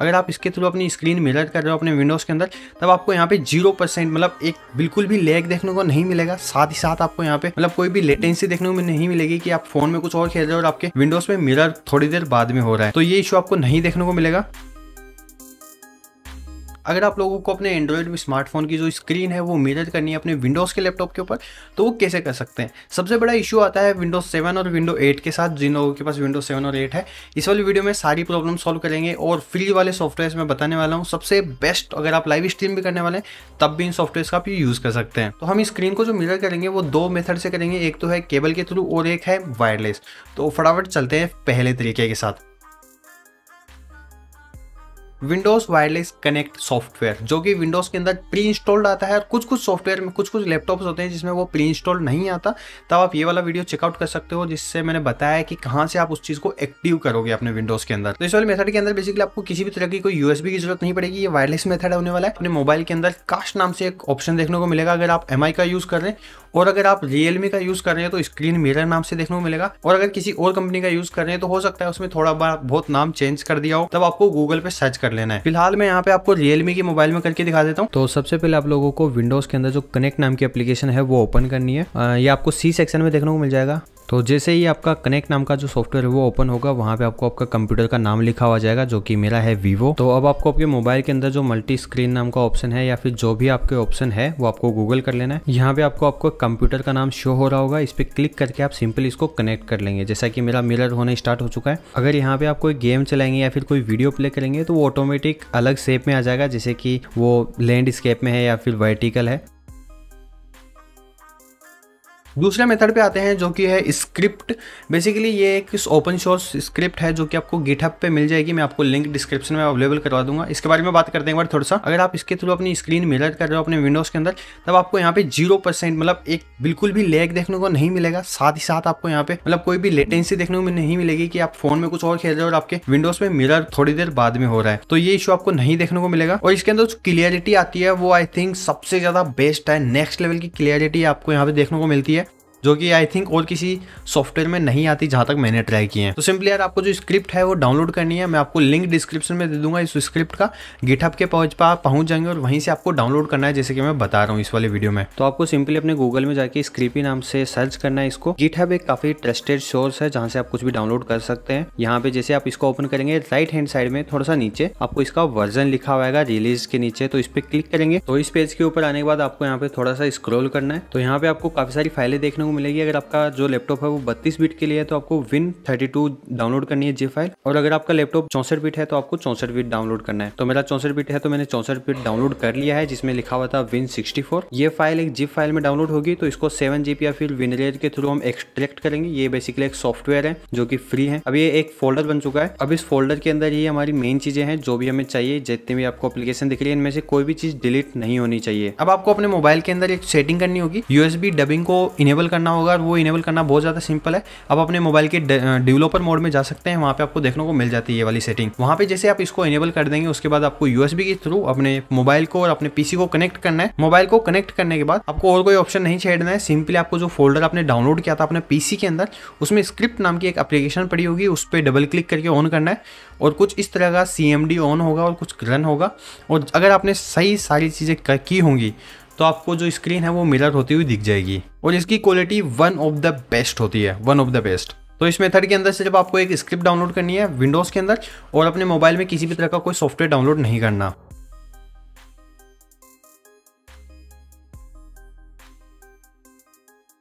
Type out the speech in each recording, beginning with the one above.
अगर आप इसके थ्रू अपनी स्क्रीन मिरर कर रहे हो अपने विंडोज़ के अंदर तब आपको यहाँ पे जीरो परसेंट मतलब एक बिल्कुल भी लैग देखने को नहीं मिलेगा साथ ही साथ आपको यहाँ पे मतलब कोई भी लेटेंसी देखने को नहीं मिलेगी कि आप फोन में कुछ और खेल रहे हो और आपके विंडोज़ में मिरर थोड़ी देर बाद में हो रहा है तो ये इशू आपको नहीं देखने को मिलेगा अगर आप लोगों को अपने एंड्रॉयड में स्मार्टफोन की जो स्क्रीन है वो मिरर करनी है अपने विंडोज़ के लैपटॉप के ऊपर तो वो कैसे कर सकते हैं सबसे बड़ा इशू आता है विंडोज़ सेवन और विंडो एट के साथ जिन लोगों के पास विंडोज़ सेवन और एट है इस वाली वीडियो में सारी प्रॉब्लम सॉल्व करेंगे और फ्री वाले सॉफ्टवेयर मैं बताने वाला हूँ सबसे बेस्ट अगर आप लाइव स्ट्रीम भी करने वाले हैं तब भी इन सॉफ्टवेयर का आप यूज़ कर सकते हैं तो हम स्क्रीन को जो मिरर करेंगे वो दो मेथड से करेंगे एक तो है केबल के थ्रू और एक है वायरलेस तो फटाफट चलते हैं पहले तरीके के साथ विंडोज वायरलेस कनेक्ट सॉफ्टवेयर जो कि विंडोज के अंदर प्री इंस्टॉल्ड आता है और कुछ कुछ सॉफ्टवेयर में कुछ कुछ लैपटॉप्स होते हैं जिसमें वो प्री इंस्टॉल नहीं आता तब आप ये वाला वीडियो चेकआउट कर सकते हो जिससे मैंने बताया कि कहाँ से आप उस चीज़ को एक्टिव करोगे अपने विंडोज के अंदर तो इस वाले मेथड के अंदर बेसिकली आपको किसी भी तरह की कोई यूएसबी की जरूरत नहीं पड़ेगी ये वायरलेस मेथड होने वाला है अपने मोबाइल के अंदर कास्ट नाम से एक ऑप्शन देखने को मिलेगा अगर आप एम का यूज़ कर रहे हैं और अगर आप रियलमी का यूज़ कर रहे हैं तो स्क्रीन मेरा नाम से देखने को मिलेगा और अगर किसी और कंपनी का यूज़ कर रहे हैं तो हो सकता है उसमें थोड़ा बहुत नाम चेंज कर दिया हो तब आपको गूगल पर सर्च कर लेना है फिलहाल मैं यहाँ पे आपको रियलमी के मोबाइल में करके दिखा देता हूँ तो सबसे पहले आप लोगों को विंडोज के अंदर जो कनेक्ट नाम की एप्लीकेशन है वो ओपन करनी है ये आपको सी सेक्शन में देखने को मिल जाएगा तो जैसे ही आपका कनेक्ट नाम का जो सॉफ्टवेयर है वो ओपन होगा वहाँ पे आपको आपका कंप्यूटर का नाम लिखा हुआ जाएगा जो कि मेरा है वीवो तो अब आपको आपके मोबाइल के अंदर जो मल्टी स्क्रीन नाम का ऑप्शन है या फिर जो भी आपके ऑप्शन है वो आपको गूगल कर लेना है यहाँ पे आपको आपको कंप्यूटर का नाम शो हो रहा होगा इस पर क्लिक करके आप सिंपल इसको कनेक्ट कर लेंगे जैसा कि मेरा मिरर होना स्टार्ट हो चुका है अगर यहाँ पे आप कोई गेम चलाएंगे या फिर कोई वीडियो प्ले करेंगे तो वो ऑटोमेटिक अलग शेप में आ जाएगा जैसे कि वो लैंडस्केप में है या फिर वर्टिकल है दूसरे मेथड पे आते हैं जो कि है स्क्रिप्ट बेसिकली ये एक ओपन सोर्स स्क्रिप्ट है जो कि आपको गिटअप पे मिल जाएगी मैं आपको लिंक डिस्क्रिप्शन में अवेलेबल करवा दूंगा इसके बारे में बात करते हैं एक बार थोड़ा सा अगर आप इसके थ्रू अपनी स्क्रीन मिलर कर रहे हो अपने विंडोज के अंदर तब आपको यहाँ पे जीरो परसेंट मतलब एक बिल्कुल भी लेग देखने को नहीं मिलेगा साथ ही साथ आपको यहाँ पे मतलब कोई भी लेटेंसी देखने को नहीं मिलेगी कि आप फोन में कुछ और खेल रहे हो और आपके विंडोज में मिरर थोड़ी देर बाद में हो रहा है तो ये इशू आपको नहीं देखने को मिलेगा और इसके अंदर जो क्लियरिटी आती है वो आई थिंक सबसे ज्यादा बेस्ट है नेक्स्ट लेवल की क्लियरिटी आपको यहाँ पे देखने को मिलती है जो कि आई थिंक और किसी सॉफ्टवेयर में नहीं आती जहाँ तक मैंने ट्राई किए हैं तो सिंपली यार आपको जो स्क्रिप्ट है वो डाउनलोड करनी है मैं आपको लिंक डिस्क्रिप्शन में दे दूंगा इस स्क्रिप्ट का गिटहब के पहुंच पर पहुंच पहुँच जाएंगे और वहीं से आपको डाउनलोड करना है जैसे कि मैं बता रहा हूँ इस वाले वीडियो में तो आपको सिंपली अपने गूगल में जाकर स्क्रिपी नाम से सर्च करना है इसको गिटहब एक काफ़ी ट्रस्टेड सोर्स है जहाँ से आप कुछ भी डाउनलोड कर सकते हैं यहाँ पे जैसे आप इसको ओपन करेंगे राइट हैंड साइड में थोड़ा सा नीचे आपको इसका वर्जन लिखा हुआ रिलीज के नीचे तो इस पर क्लिक करेंगे तो इस पेज के ऊपर आने के बाद आपको यहाँ पे थोड़ा सा स्क्रोल करना है तो यहाँ पे आपको काफी सारी फाइलें देखने को मिलेगी अगर आपका जो लैपटॉप है वो 32 बिट के लिए है तो आपको विन 32 डाउनलोड करनी है जे फाइल और अगर आपका लैपटॉप चौसठ बिट है तो आपको चौसठ बिट डाउनलोड करना है तो मेरा चौसठ बिट है तो मैंने चौसठ बिट डाउनलोड कर लिया है जिसमें लिखा हुआ था विन सिक्सटी ये फाइल एक जिप फाइल में डाउनलोड होगी तो इसको सेवन या फिर विनरेट के थ्रू हम एक्सट्रेक्ट करेंगे ये बेसिकली एक सॉफ्टवेयर है जो की फ्री है अब ये एक फोल्डर बन चुका है अब इस फोल्डर के अंदर ये हमारी मेन चीजें हैं जो भी हमें चाहिए जितने भी आपको एप्लीकेशन दिख रही है इनमें से कोई भी चीज डिलीट नहीं होनी चाहिए अब आपको अपने मोबाइल के अंदर एक सेटिंग करनी होगी यूएसबी डबिंग को इनेबल करना होगा वो इनेबल करना बहुत ज़्यादा सिंपल है आप अपने मोबाइल के डेवलपर मोड में जा सकते हैं वहाँ पे आपको देखने को मिल जाती है ये वाली सेटिंग वहाँ पे जैसे आप इसको इनेबल कर देंगे उसके बाद आपको यूएसबी के थ्रू अपने मोबाइल को और अपने पीसी को कनेक्ट करना है मोबाइल को कनेक्ट करने के बाद आपको और कोई ऑप्शन नहीं छेड़ना है सिंपली आपको जो फोल्डर आपने डाउनलोड किया था अपने पीसी के अंदर उसमें स्क्रिप्ट नाम की एक एप्लीकेशन पड़ी होगी उस पर डबल क्लिक करके ऑन करना है और कुछ इस तरह का सी ऑन होगा और कुछ रन होगा और अगर आपने सही सारी चीज़ें की होंगी तो आपको जो स्क्रीन है वो मिरर होती हुई दिख जाएगी और इसकी quality one of the best होती है वन ऑफ द बेस्ट तो इस मेथड के अंदर से जब आपको एक स्क्रिप्ट डाउनलोड करनी है विंडोज़ के अंदर और अपने मोबाइल में किसी भी तरह का कोई सॉफ्टवेयर डाउनलोड नहीं करना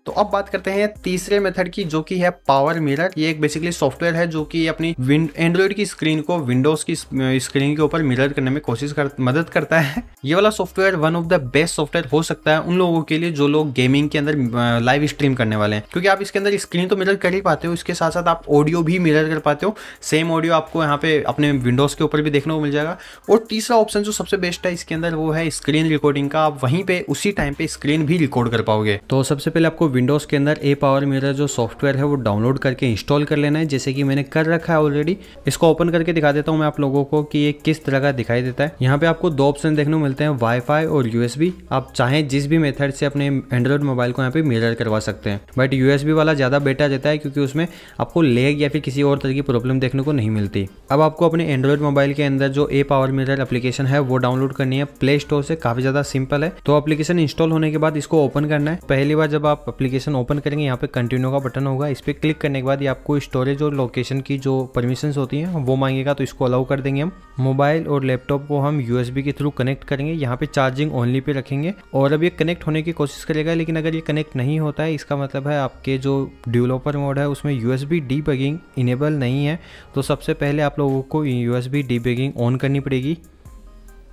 तो अब बात करते हैं तीसरे मेथड की जो कि है पावर मिरर ये एक बेसिकली सॉफ्टवेयर है जो कि अपनी एंड्रॉइड की स्क्रीन को विंडोज की स्क्रीन के ऊपर मिरर करने में कोशिश कर मदद करता है ये वाला software one of the best software हो सकता है उन लोगों के लिए जो लोग गेमिंग के अंदर लाइव स्ट्रीम करने वाले हैं क्योंकि आप इसके अंदर स्क्रीन तो मिरर कर ही पाते हो इसके साथ साथ आप ऑडियो भी मिरर कर पाते हो सेम ऑडियो आपको यहाँ पे अपने विंडोज के ऊपर भी देखने को मिल जाएगा और तीसरा ऑप्शन जो सबसे बेस्ट है इसके अंदर वो है स्क्रीन रिकॉर्डिंग का आप वहीं पे उसी टाइम पे स्क्रीन भी रिकॉर्ड कर पाओगे तो सबसे पहले आपको विंडोज़ के अंदर ए पावर मेरा जो सॉफ्टवेयर है वो डाउनलोड करके इंस्टॉल कर लेना है जैसे कि मैंने कर रखा है ऑलरेडी इसको ओपन करके दिखा देता हूँ मैं आप लोगों को कि ये किस तरह का दिखाई देता है यहाँ पे आपको दो ऑप्शन देखने को मिलते हैं वाईफाई और यूएसबी आप चाहें जिस भी मेथड से अपने एंड्रॉयड मोबाइल को यहाँ पे मिरर करवा सकते हैं बट यूएसबी वाला ज़्यादा बेटर रहता है क्योंकि उसमें आपको लेग या फिर किसी और तरह की प्रॉब्लम देखने को नहीं मिलती अब आपको अपने एंड्रॉयड मोबाइल के अंदर जो ए पावर मिरर एप्लीकेशन है वो डाउनलोड करनी है प्ले स्टोर से काफ़ी ज़्यादा सिंपल है तो अपलीकेशन इंस्टॉल होने के बाद इसको ओपन करना है पहली बार जब आप एप्लीकेशन ओपन करेंगे यहाँ पे कंटिन्यू का बटन होगा इस पर क्लिक करने के बाद ये आपको स्टोरेज और लोकेशन की जो परमिशंस होती हैं वो मांगेगा तो इसको अलाउ कर देंगे हम मोबाइल और लैपटॉप को हम यू के थ्रू कनेक्ट करेंगे यहाँ पे चार्जिंग ओनली पे रखेंगे और अब ये कनेक्ट होने की कोशिश करेगा लेकिन अगर ये कनेक्ट नहीं होता है इसका मतलब है आपके जो डेवलपर मोड है उसमें यू एस इनेबल नहीं है तो सबसे पहले आप लोगों को यू एस ऑन करनी पड़ेगी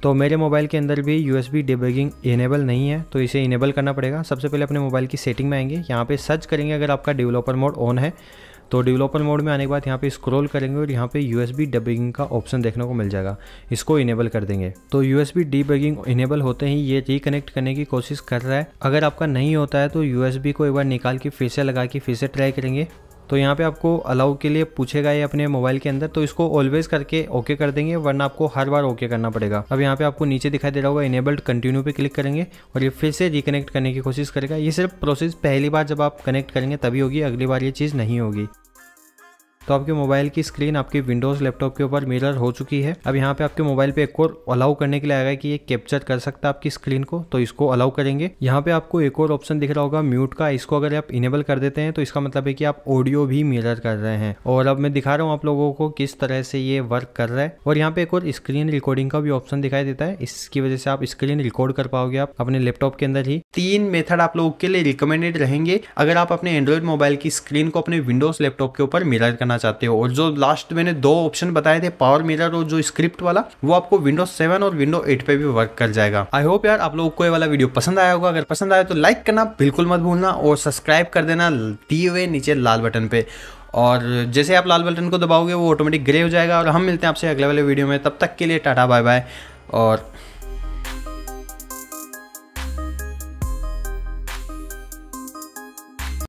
तो मेरे मोबाइल के अंदर भी U S B debugging enable नहीं है तो इसे इनेबल करना पड़ेगा सबसे पहले अपने मोबाइल की सेटिंग में आएंगे यहाँ पे सर्च करेंगे अगर आपका डेवलपर मोड ऑन है तो डेवलपर मोड में आने के बाद यहाँ पे स्क्रॉल करेंगे और यहाँ पे यू एस बी डबिंग का ऑप्शन देखने को मिल जाएगा इसको इनेबल कर देंगे तो U S B debugging enable होते ही ये रिकनेक्ट करने की कोशिश कर रहा है अगर आपका नहीं होता है तो यू एस बी को एक बार निकाल के फिर से लगा के फिर से ट्राई करेंगे तो यहाँ पे आपको अलाउ के लिए पूछेगा ये अपने मोबाइल के अंदर तो इसको ऑलवेज करके ओके कर देंगे वरना आपको हर बार ओके करना पड़ेगा अब यहाँ पे आपको नीचे दिखाई दे रहा होगा इनेबल्ड कंटिन्यू पे क्लिक करेंगे और ये फिर से रिकनेक्ट करने की कोशिश करेगा ये सिर्फ प्रोसेस पहली बार जब आप कनेक्ट करेंगे तभी होगी अगली बार ये चीज़ नहीं होगी तो आपके मोबाइल की स्क्रीन आपके विंडोज लैपटॉप के ऊपर मिरर हो चुकी है अब यहाँ पे आपके मोबाइल पे एक और अलाउ करने के लिए आएगा कि ये कैप्चर कर सकता है आपकी स्क्रीन को तो इसको अलाउ करेंगे यहाँ पे आपको एक और ऑप्शन दिख रहा होगा म्यूट का इसको अगर आप इनेबल कर देते हैं तो इसका मतलब है कि आप ऑडियो भी मिरर कर रहे हैं और अब मैं दिखा रहा हूँ आप लोगों को किस तरह से ये वर्क कर रहा है और यहाँ पे एक और स्क्रीन रिकॉर्डिंग का भी ऑप्शन दिखाई देता है इसकी वजह से आप स्क्रीन रिकॉर्ड कर पाओगे आप अपने लैपटॉप के अंदर ही तीन मेथड आप लोगों के लिए रिकमेंडेड रहेंगे अगर आप अपने एंड्रॉइड मोबाइल की स्क्रीन को अपने विंडोज लैपटॉप के ऊपर मिरर करना करना चाहते हो और जो लास्ट मैंने दो ऑप्शन बताए थे पावर मिरर और जो स्क्रिप्ट वाला वो आपको विंडो सेवन और विंडो एट पे भी वर्क कर जाएगा आई होप यार आप लोगों को ये वाला वीडियो पसंद आया होगा अगर पसंद आया तो लाइक करना बिल्कुल मत भूलना और सब्सक्राइब कर देना दिए हुए नीचे लाल बटन पे और जैसे आप लाल बटन को दबाओगे वो ऑटोमेटिक ग्रे हो जाएगा और हम मिलते हैं आपसे अगले वाले वीडियो में तब तक के लिए टाटा बाय बाय और